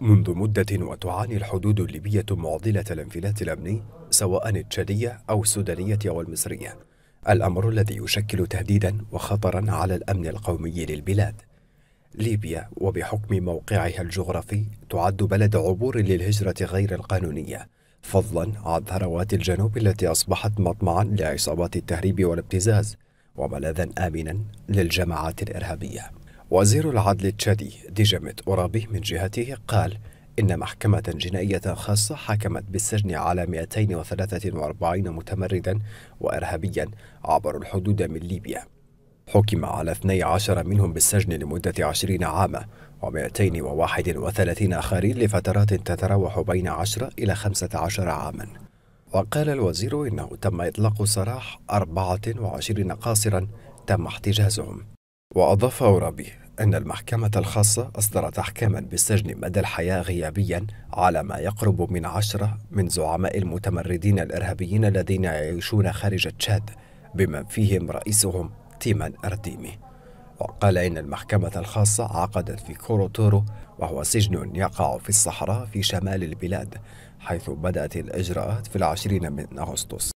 منذ مدة وتعاني الحدود الليبية معضلة الانفلات الأمني سواء التشادية أو السودانية أو المصرية الأمر الذي يشكل تهديدا وخطرا على الأمن القومي للبلاد ليبيا وبحكم موقعها الجغرافي تعد بلد عبور للهجرة غير القانونية فضلا عن ثروات الجنوب التي أصبحت مطمعا لعصابات التهريب والابتزاز وملاذا آمنا للجماعات الإرهابية وزير العدل التشادي ديجاميت أورابي من جهته قال إن محكمة جنائية خاصة حكمت بالسجن على 243 متمردا وإرهابيا عبروا الحدود من ليبيا حكم على 12 منهم بالسجن لمدة 20 عاما و231 آخرين لفترات تتراوح بين 10 إلى 15 عاما وقال الوزير إنه تم إطلاق سراح 24 قاصرا تم احتجازهم وأضاف أورابي أن المحكمة الخاصة أصدرت أحكاما بالسجن مدى الحياة غيابيا على ما يقرب من عشرة من زعماء المتمردين الإرهابيين الذين يعيشون خارج تشاد بمن فيهم رئيسهم تيمان أرديمي وقال إن المحكمة الخاصة عقدت في كوروتورو وهو سجن يقع في الصحراء في شمال البلاد حيث بدأت الإجراءات في العشرين من أغسطس